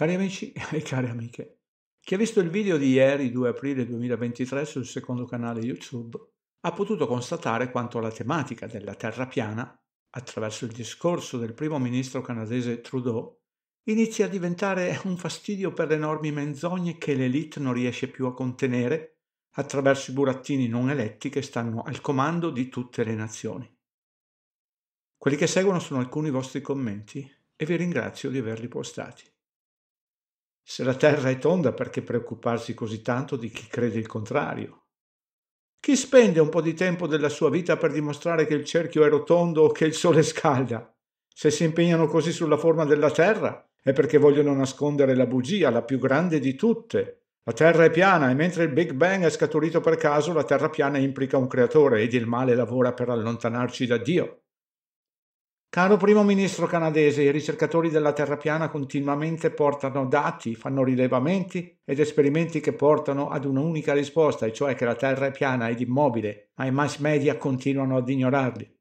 Cari amici e cari amiche, chi ha visto il video di ieri 2 aprile 2023 sul secondo canale YouTube ha potuto constatare quanto la tematica della terra piana, attraverso il discorso del primo ministro canadese Trudeau, inizia a diventare un fastidio per le enormi menzogne che l'elite non riesce più a contenere attraverso i burattini non eletti che stanno al comando di tutte le nazioni. Quelli che seguono sono alcuni vostri commenti e vi ringrazio di averli postati. Se la terra è tonda, perché preoccuparsi così tanto di chi crede il contrario? Chi spende un po' di tempo della sua vita per dimostrare che il cerchio è rotondo o che il sole scalda? Se si impegnano così sulla forma della terra, è perché vogliono nascondere la bugia, la più grande di tutte. La terra è piana e mentre il Big Bang è scaturito per caso, la terra piana implica un creatore ed il male lavora per allontanarci da Dio. Caro primo ministro canadese, i ricercatori della Terra piana continuamente portano dati, fanno rilevamenti ed esperimenti che portano ad un'unica risposta, e cioè che la Terra è piana ed immobile, ma i mass media continuano ad ignorarli.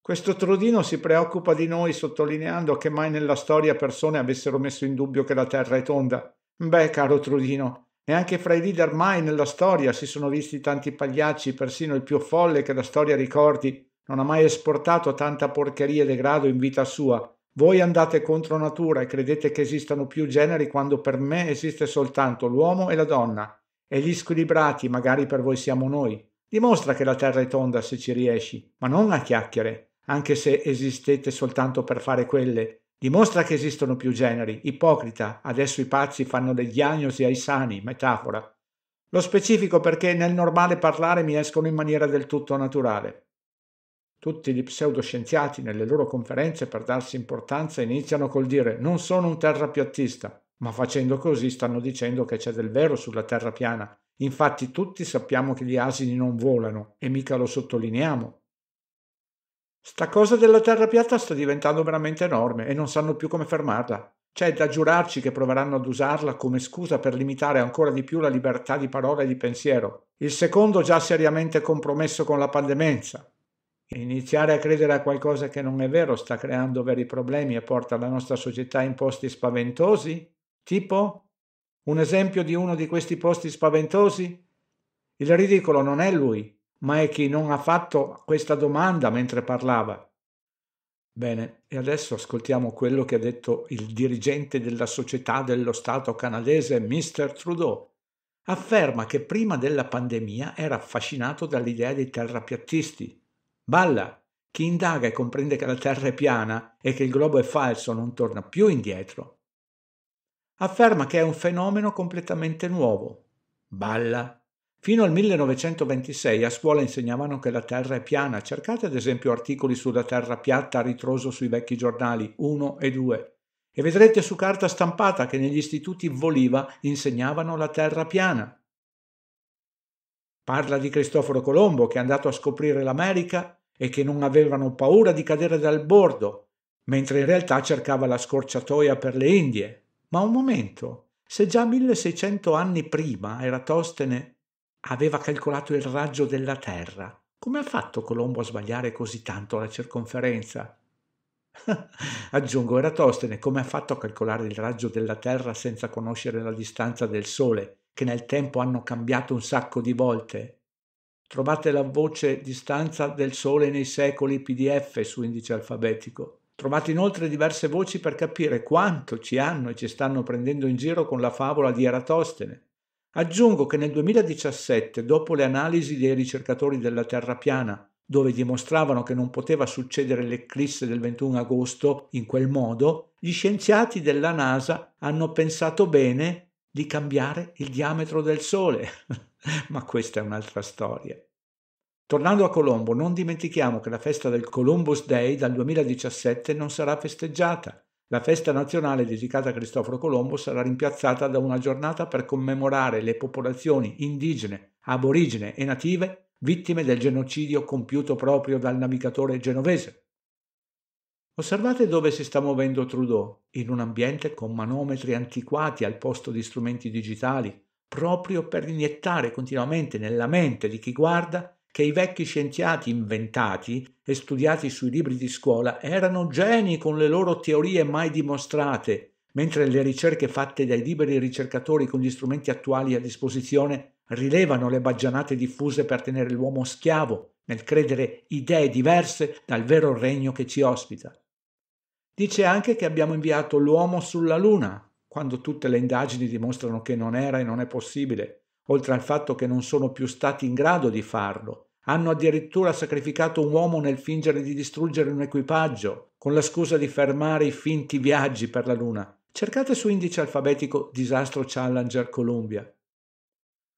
Questo Trudino si preoccupa di noi sottolineando che mai nella storia persone avessero messo in dubbio che la Terra è tonda. Beh, caro Trudino, neanche fra i leader mai nella storia si sono visti tanti pagliacci, persino il più folle che la storia ricordi, non ha mai esportato tanta porcheria e degrado in vita sua. Voi andate contro natura e credete che esistano più generi quando per me esiste soltanto l'uomo e la donna. E gli squilibrati magari per voi siamo noi. Dimostra che la terra è tonda se ci riesci, ma non a chiacchiere, anche se esistete soltanto per fare quelle. Dimostra che esistono più generi. Ipocrita, adesso i pazzi fanno le diagnosi ai sani, metafora. Lo specifico perché nel normale parlare mi escono in maniera del tutto naturale. Tutti gli pseudoscienziati nelle loro conferenze per darsi importanza iniziano col dire non sono un terrapiattista, ma facendo così stanno dicendo che c'è del vero sulla terra piana. Infatti tutti sappiamo che gli asini non volano e mica lo sottolineiamo. Sta cosa della terra piatta sta diventando veramente enorme e non sanno più come fermarla. C'è da giurarci che proveranno ad usarla come scusa per limitare ancora di più la libertà di parola e di pensiero. Il secondo già seriamente compromesso con la pandemenza, Iniziare a credere a qualcosa che non è vero sta creando veri problemi e porta la nostra società in posti spaventosi? Tipo? Un esempio di uno di questi posti spaventosi? Il ridicolo non è lui, ma è chi non ha fatto questa domanda mentre parlava. Bene, e adesso ascoltiamo quello che ha detto il dirigente della società dello Stato canadese, Mr. Trudeau. Afferma che prima della pandemia era affascinato dall'idea dei terrapiattisti Balla! Chi indaga e comprende che la Terra è piana e che il globo è falso non torna più indietro. Afferma che è un fenomeno completamente nuovo. Balla! Fino al 1926 a scuola insegnavano che la Terra è piana. Cercate ad esempio articoli sulla Terra piatta a ritroso sui vecchi giornali 1 e 2 e vedrete su carta stampata che negli istituti Voliva insegnavano la Terra piana. Parla di Cristoforo Colombo che è andato a scoprire l'America e che non avevano paura di cadere dal bordo, mentre in realtà cercava la scorciatoia per le Indie. Ma un momento, se già 1600 anni prima Eratostene aveva calcolato il raggio della Terra, come ha fatto Colombo a sbagliare così tanto la circonferenza? Aggiungo Eratostene, come ha fatto a calcolare il raggio della Terra senza conoscere la distanza del Sole, che nel tempo hanno cambiato un sacco di volte. Trovate la voce Distanza del Sole nei secoli PDF su indice alfabetico. Trovate inoltre diverse voci per capire quanto ci hanno e ci stanno prendendo in giro con la favola di Eratostene. Aggiungo che nel 2017, dopo le analisi dei ricercatori della Terra piana, dove dimostravano che non poteva succedere l'eclisse del 21 agosto in quel modo, gli scienziati della NASA hanno pensato bene di cambiare il diametro del Sole, ma questa è un'altra storia. Tornando a Colombo, non dimentichiamo che la festa del Columbus Day dal 2017 non sarà festeggiata. La festa nazionale dedicata a Cristoforo Colombo sarà rimpiazzata da una giornata per commemorare le popolazioni indigene, aborigene e native vittime del genocidio compiuto proprio dal navigatore genovese. Osservate dove si sta muovendo Trudeau, in un ambiente con manometri antiquati al posto di strumenti digitali, proprio per iniettare continuamente nella mente di chi guarda che i vecchi scienziati inventati e studiati sui libri di scuola erano geni con le loro teorie mai dimostrate, mentre le ricerche fatte dai liberi ricercatori con gli strumenti attuali a disposizione rilevano le baggianate diffuse per tenere l'uomo schiavo nel credere idee diverse dal vero regno che ci ospita. Dice anche che abbiamo inviato l'uomo sulla Luna, quando tutte le indagini dimostrano che non era e non è possibile, oltre al fatto che non sono più stati in grado di farlo. Hanno addirittura sacrificato un uomo nel fingere di distruggere un equipaggio, con la scusa di fermare i finti viaggi per la Luna. Cercate su indice alfabetico Disastro Challenger Columbia.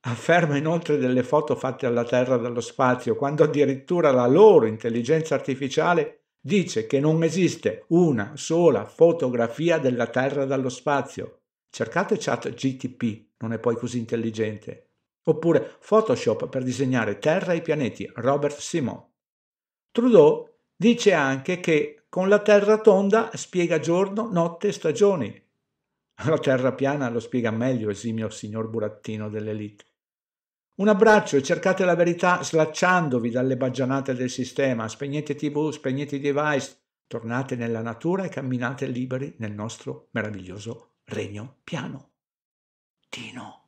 Afferma inoltre delle foto fatte alla Terra dallo spazio, quando addirittura la loro intelligenza artificiale dice che non esiste una sola fotografia della Terra dallo spazio. Cercate chat GTP, non è poi così intelligente. Oppure Photoshop per disegnare Terra e pianeti, Robert Simon. Trudeau dice anche che con la Terra tonda spiega giorno, notte e stagioni. La Terra piana lo spiega meglio esimio signor burattino dell'elite. Un abbraccio e cercate la verità slacciandovi dalle baggianate del sistema, spegnete tv, spegnete i device, tornate nella natura e camminate liberi nel nostro meraviglioso regno piano. Tino.